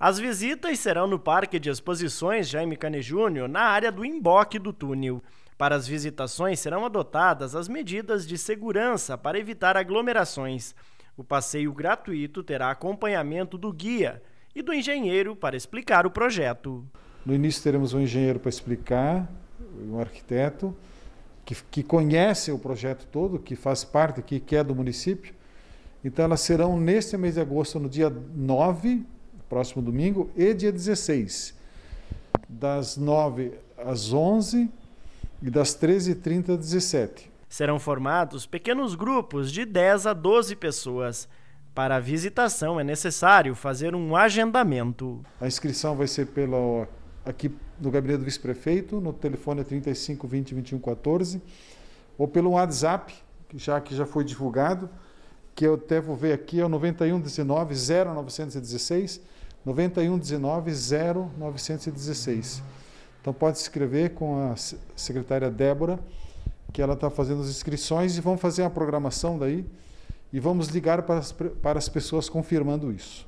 As visitas serão no Parque de Exposições Jaime Cane Júnior, na área do emboque do túnel. Para as visitações serão adotadas as medidas de segurança para evitar aglomerações. O passeio gratuito terá acompanhamento do guia e do engenheiro para explicar o projeto. No início teremos um engenheiro para explicar, um arquiteto que, que conhece o projeto todo, que faz parte, que é do município. Então elas serão neste mês de agosto, no dia 9 próximo domingo, e dia 16, das 9 às 11 e das 13h30 às 17. Serão formados pequenos grupos de 10 a 12 pessoas. Para a visitação é necessário fazer um agendamento. A inscrição vai ser pelo aqui no gabinete do vice-prefeito, no telefone 35 20 21 14, ou pelo WhatsApp, já que já foi divulgado, que eu devo ver aqui, é o 9119-0916, 9119-0916. Então pode escrever com a secretária Débora, que ela está fazendo as inscrições e vamos fazer a programação daí e vamos ligar para as, para as pessoas confirmando isso.